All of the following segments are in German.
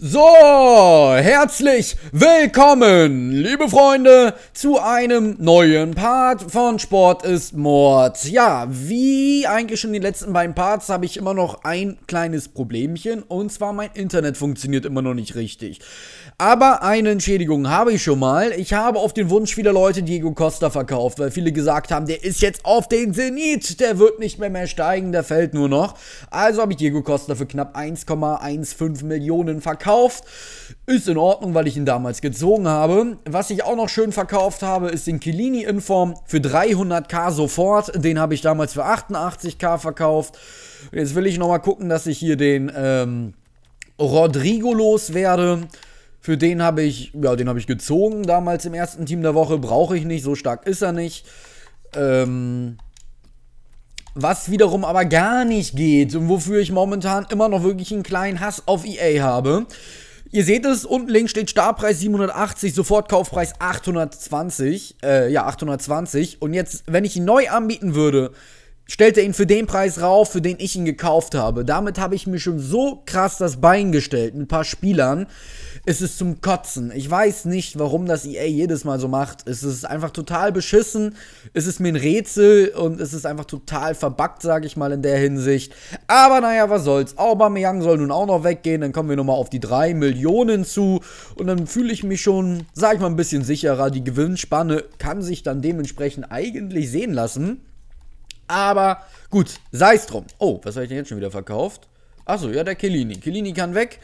So, herzlich willkommen, liebe Freunde, zu einem neuen Part von Sport ist Mord. Ja, wie eigentlich schon in den letzten beiden Parts habe ich immer noch ein kleines Problemchen und zwar mein Internet funktioniert immer noch nicht richtig. Aber eine Entschädigung habe ich schon mal. Ich habe auf den Wunsch vieler Leute Diego Costa verkauft, weil viele gesagt haben, der ist jetzt auf den Zenit, der wird nicht mehr mehr steigen, der fällt nur noch. Also habe ich Diego Costa für knapp 1,15 Millionen verkauft verkauft. Ist in Ordnung, weil ich ihn damals gezogen habe. Was ich auch noch schön verkauft habe, ist den Killini in Form für 300k sofort. Den habe ich damals für 88k verkauft. Jetzt will ich nochmal gucken, dass ich hier den ähm, Rodrigo loswerde. Für den habe ich, ja, den habe ich gezogen damals im ersten Team der Woche. Brauche ich nicht, so stark ist er nicht. Ähm, was wiederum aber gar nicht geht und wofür ich momentan immer noch wirklich einen kleinen Hass auf EA habe. Ihr seht es, unten links steht Startpreis 780, Sofortkaufpreis 820, äh, ja 820. Und jetzt, wenn ich ihn neu anbieten würde, stellt er ihn für den Preis rauf, für den ich ihn gekauft habe. Damit habe ich mir schon so krass das Bein gestellt, ein paar Spielern, es ist zum Kotzen. Ich weiß nicht, warum das EA jedes Mal so macht. Es ist einfach total beschissen. Es ist mir ein Rätsel und es ist einfach total verbackt, sage ich mal in der Hinsicht. Aber naja, was soll's. Aubameyang soll nun auch noch weggehen. Dann kommen wir nochmal auf die 3 Millionen zu. Und dann fühle ich mich schon, sage ich mal, ein bisschen sicherer. Die Gewinnspanne kann sich dann dementsprechend eigentlich sehen lassen. Aber gut, sei es drum. Oh, was habe ich denn jetzt schon wieder verkauft? Achso, ja, der Kellini. Kellini kann weg.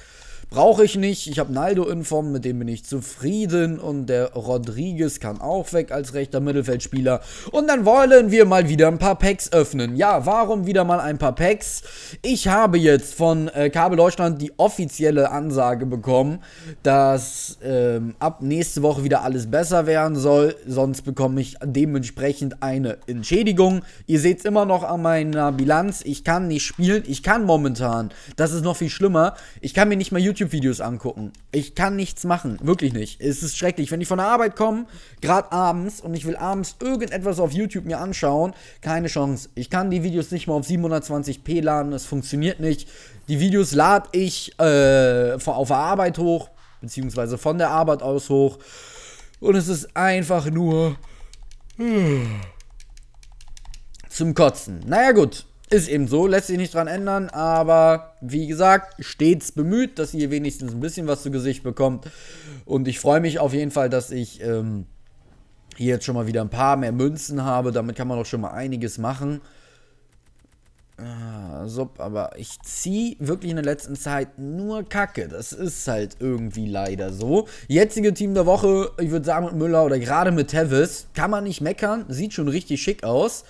Brauche ich nicht. Ich habe Naldo in Form, mit dem bin ich zufrieden. Und der Rodriguez kann auch weg als rechter Mittelfeldspieler. Und dann wollen wir mal wieder ein paar Packs öffnen. Ja, warum wieder mal ein paar Packs? Ich habe jetzt von äh, Kabel Deutschland die offizielle Ansage bekommen, dass ähm, ab nächste Woche wieder alles besser werden soll. Sonst bekomme ich dementsprechend eine Entschädigung. Ihr seht es immer noch an meiner Bilanz. Ich kann nicht spielen. Ich kann momentan. Das ist noch viel schlimmer. Ich kann mir nicht mal YouTube YouTube-Videos angucken. Ich kann nichts machen. Wirklich nicht. Es ist schrecklich. Wenn ich von der Arbeit komme, gerade abends, und ich will abends irgendetwas auf YouTube mir anschauen, keine Chance. Ich kann die Videos nicht mal auf 720p laden. Das funktioniert nicht. Die Videos lade ich äh, auf der Arbeit hoch, beziehungsweise von der Arbeit aus hoch. Und es ist einfach nur. Hm, zum Kotzen. Naja, gut. Ist eben so, lässt sich nicht dran ändern, aber wie gesagt, stets bemüht, dass ihr wenigstens ein bisschen was zu Gesicht bekommt. Und ich freue mich auf jeden Fall, dass ich ähm, hier jetzt schon mal wieder ein paar mehr Münzen habe. Damit kann man doch schon mal einiges machen. Ah, so, aber ich ziehe wirklich in der letzten Zeit nur Kacke. Das ist halt irgendwie leider so. Jetzige Team der Woche, ich würde sagen mit Müller oder gerade mit Tevis, kann man nicht meckern. Sieht schon richtig schick aus.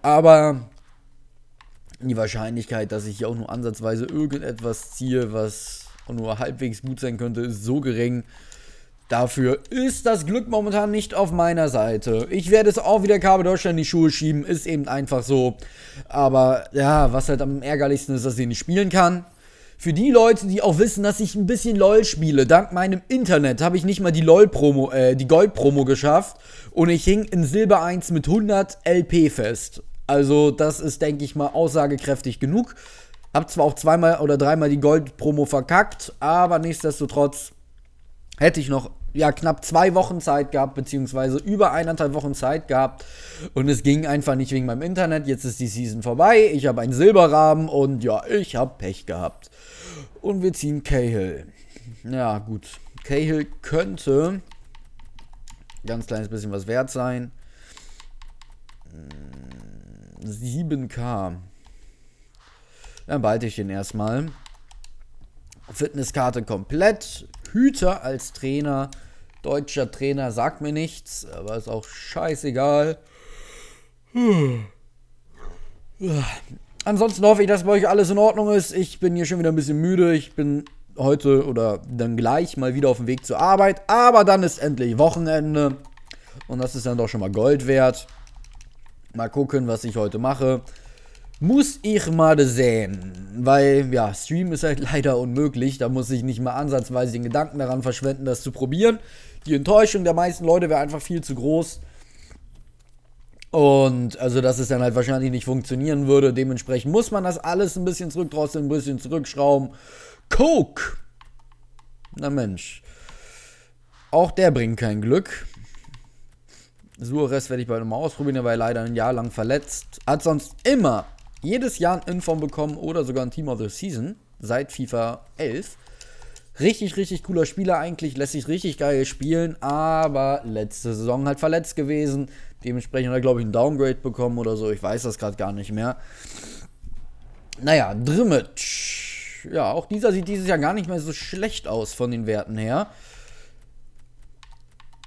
Aber die Wahrscheinlichkeit, dass ich hier auch nur ansatzweise irgendetwas ziehe, was auch nur halbwegs gut sein könnte, ist so gering. Dafür ist das Glück momentan nicht auf meiner Seite. Ich werde es auch wieder Kabel Deutschland in die Schuhe schieben, ist eben einfach so. Aber ja, was halt am ärgerlichsten ist, dass ich nicht spielen kann. Für die Leute, die auch wissen, dass ich ein bisschen LOL spiele, dank meinem Internet habe ich nicht mal die LOL-Promo, äh, die Gold-Promo geschafft und ich hing in Silber 1 mit 100 LP fest. Also, das ist, denke ich mal, aussagekräftig genug. Hab zwar auch zweimal oder dreimal die Gold-Promo verkackt, aber nichtsdestotrotz hätte ich noch ja, knapp zwei Wochen Zeit gehabt, beziehungsweise über eineinhalb Wochen Zeit gehabt. Und es ging einfach nicht wegen meinem Internet. Jetzt ist die Season vorbei. Ich habe einen Silberrahmen und ja, ich habe Pech gehabt. Und wir ziehen Cahill. Ja, gut. Cahill könnte ganz kleines bisschen was wert sein. Hm 7K. Dann behalte ich den erstmal. Fitnesskarte komplett. Hüter als Trainer. Deutscher Trainer sagt mir nichts, aber ist auch scheißegal. Hm. Ansonsten hoffe ich, dass bei euch alles in Ordnung ist. Ich bin hier schon wieder ein bisschen müde. Ich bin heute oder dann gleich mal wieder auf dem Weg zur Arbeit. Aber dann ist endlich Wochenende. Und das ist dann doch schon mal Gold wert. Mal gucken, was ich heute mache. Muss ich mal sehen. Weil, ja, Stream ist halt leider unmöglich. Da muss ich nicht mal ansatzweise den Gedanken daran verschwenden, das zu probieren. Die Enttäuschung der meisten Leute wäre einfach viel zu groß. Und also, dass es dann halt wahrscheinlich nicht funktionieren würde. Dementsprechend muss man das alles ein bisschen zurückdrosseln, ein bisschen zurückschrauben. Coke! Na Mensch. Auch der bringt kein Glück. Suarez werde ich bald nochmal ausprobieren, der war leider ein Jahr lang verletzt. Hat sonst immer jedes Jahr ein Inform bekommen oder sogar ein Team of the Season seit FIFA 11. Richtig, richtig cooler Spieler eigentlich, lässt sich richtig geil spielen, aber letzte Saison halt verletzt gewesen. Dementsprechend hat er, glaube ich, einen Downgrade bekommen oder so. Ich weiß das gerade gar nicht mehr. Naja, Drimmitsch. Ja, auch dieser sieht dieses Jahr gar nicht mehr so schlecht aus von den Werten her.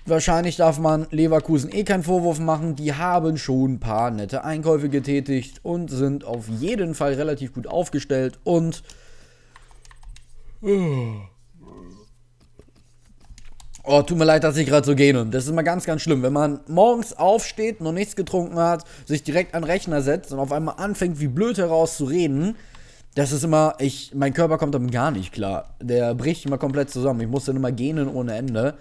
Wahrscheinlich darf man Leverkusen eh keinen Vorwurf machen. Die haben schon ein paar nette Einkäufe getätigt und sind auf jeden Fall relativ gut aufgestellt und Oh, oh tut mir leid, dass ich gerade so gehen das ist mal ganz, ganz schlimm. Wenn man morgens aufsteht, noch nichts getrunken hat, sich direkt an den Rechner setzt und auf einmal anfängt, wie blöd heraus zu reden, das ist immer, ich, mein Körper kommt damit gar nicht klar. Der bricht immer komplett zusammen. Ich muss dann immer gähnen ohne Ende.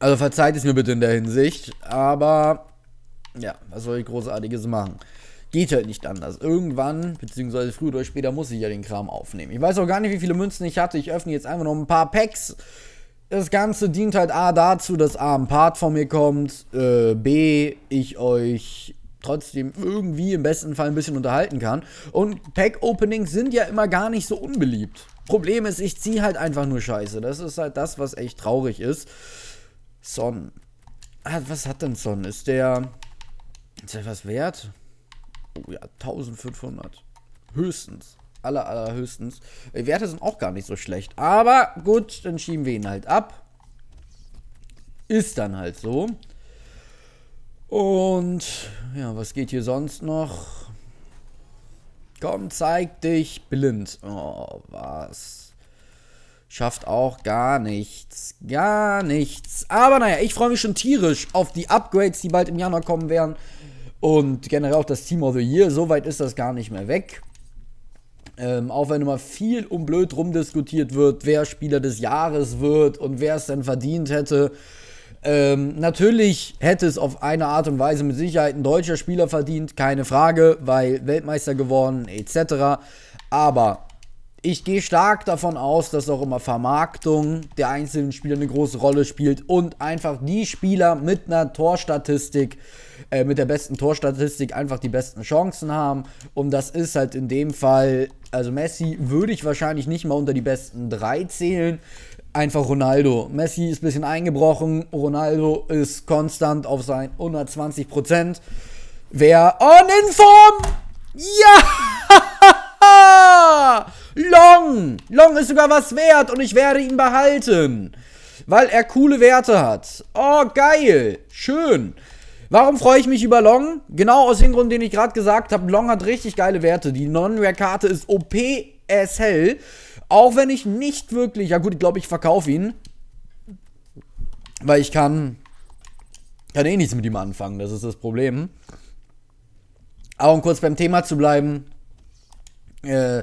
Also verzeiht es mir bitte in der Hinsicht, aber ja, was soll ich Großartiges machen? Geht halt nicht anders. Irgendwann, beziehungsweise früher oder später, muss ich ja den Kram aufnehmen. Ich weiß auch gar nicht, wie viele Münzen ich hatte. Ich öffne jetzt einfach noch ein paar Packs. Das Ganze dient halt A dazu, dass A ein Part von mir kommt, äh, B, ich euch trotzdem irgendwie im besten Fall ein bisschen unterhalten kann. Und Pack-Openings sind ja immer gar nicht so unbeliebt. Problem ist, ich ziehe halt einfach nur Scheiße. Das ist halt das, was echt traurig ist. Son. Ah, was hat denn Son? Ist der. Ist der was wert? Oh ja, 1500. Höchstens. Aller, allerhöchstens. Die Werte sind auch gar nicht so schlecht. Aber gut, dann schieben wir ihn halt ab. Ist dann halt so. Und ja, was geht hier sonst noch? Komm, zeig dich blind. Oh, was? Schafft auch gar nichts. Gar nichts. Aber naja, ich freue mich schon tierisch auf die Upgrades, die bald im Januar kommen werden. Und generell auch das Team of the Year. So weit ist das gar nicht mehr weg. Ähm, auch wenn immer viel um blöd rumdiskutiert wird, wer Spieler des Jahres wird und wer es denn verdient hätte. Ähm, natürlich hätte es auf eine Art und Weise mit Sicherheit ein deutscher Spieler verdient, keine Frage, weil Weltmeister geworden etc. Aber ich gehe stark davon aus, dass auch immer Vermarktung der einzelnen Spieler eine große Rolle spielt und einfach die Spieler mit einer Torstatistik, äh, mit der besten Torstatistik einfach die besten Chancen haben. Und das ist halt in dem Fall, also Messi würde ich wahrscheinlich nicht mal unter die besten drei zählen. Einfach Ronaldo. Messi ist ein bisschen eingebrochen, Ronaldo ist konstant auf sein 120 Prozent. Wer on in Form? Ja! Long! Long ist sogar was wert und ich werde ihn behalten. Weil er coole Werte hat. Oh, geil. Schön. Warum freue ich mich über Long? Genau aus dem Grund, den ich gerade gesagt habe. Long hat richtig geile Werte. Die Non-Rare-Karte ist OP as hell. Auch wenn ich nicht wirklich... Ja gut, ich glaube, ich verkaufe ihn. Weil ich kann... Kann eh nichts mit ihm anfangen. Das ist das Problem. Aber um kurz beim Thema zu bleiben. Äh,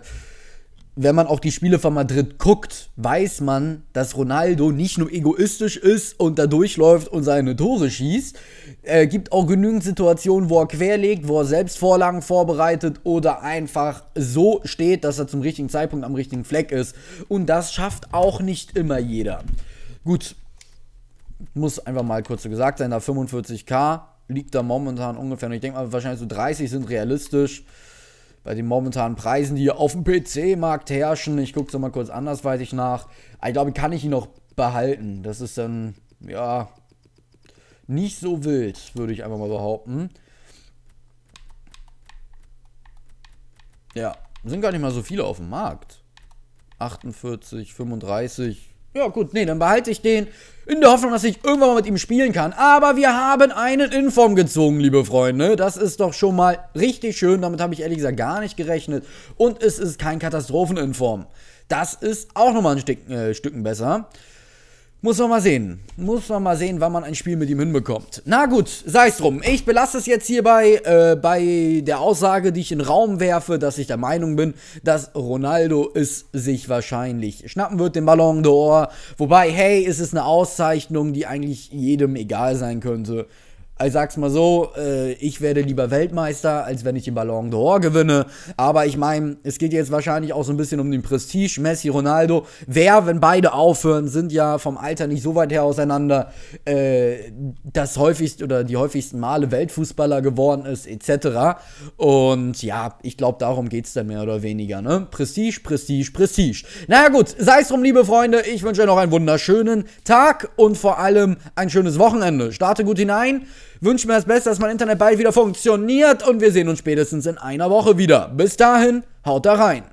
wenn man auch die Spiele von Madrid guckt, weiß man, dass Ronaldo nicht nur egoistisch ist und da durchläuft und seine Tore schießt. Er gibt auch genügend Situationen, wo er querlegt, wo er selbst Vorlagen vorbereitet oder einfach so steht, dass er zum richtigen Zeitpunkt am richtigen Fleck ist. Und das schafft auch nicht immer jeder. Gut, muss einfach mal kurz so gesagt sein, da 45k liegt da momentan ungefähr, und ich denke mal, wahrscheinlich so 30 sind realistisch bei den momentanen Preisen, die auf dem PC-Markt herrschen. Ich gucke es mal kurz andersweitig nach. Ich glaube, kann ich ihn noch behalten. Das ist dann, ja, nicht so wild, würde ich einfach mal behaupten. Ja, sind gar nicht mal so viele auf dem Markt. 48, 35, ja, gut, nee, dann behalte ich den in der Hoffnung, dass ich irgendwann mal mit ihm spielen kann. Aber wir haben einen Inform gezogen, liebe Freunde. Das ist doch schon mal richtig schön. Damit habe ich ehrlich gesagt gar nicht gerechnet. Und es ist kein Katastropheninform. Das ist auch nochmal ein Stück, äh, Stücken besser. Muss man mal sehen. Muss man mal sehen, wann man ein Spiel mit ihm hinbekommt. Na gut, sei es drum. Ich belasse es jetzt hierbei äh, bei der Aussage, die ich in den Raum werfe, dass ich der Meinung bin, dass Ronaldo es sich wahrscheinlich schnappen wird, den Ballon d'Or. Wobei, hey, es ist eine Auszeichnung, die eigentlich jedem egal sein könnte ich sag's mal so, äh, ich werde lieber Weltmeister, als wenn ich den Ballon d'Or gewinne. Aber ich meine, es geht jetzt wahrscheinlich auch so ein bisschen um den Prestige. Messi, Ronaldo, wer, wenn beide aufhören, sind ja vom Alter nicht so weit her auseinander, äh, das häufigst oder die häufigsten Male Weltfußballer geworden ist, etc. Und ja, ich glaube, darum geht's dann mehr oder weniger, ne? Prestige, Prestige, Prestige. Naja gut, sei's drum, liebe Freunde, ich wünsche euch noch einen wunderschönen Tag und vor allem ein schönes Wochenende. Starte gut hinein. Wünsche mir das Beste, dass mein Internet bald wieder funktioniert und wir sehen uns spätestens in einer Woche wieder. Bis dahin, haut da rein.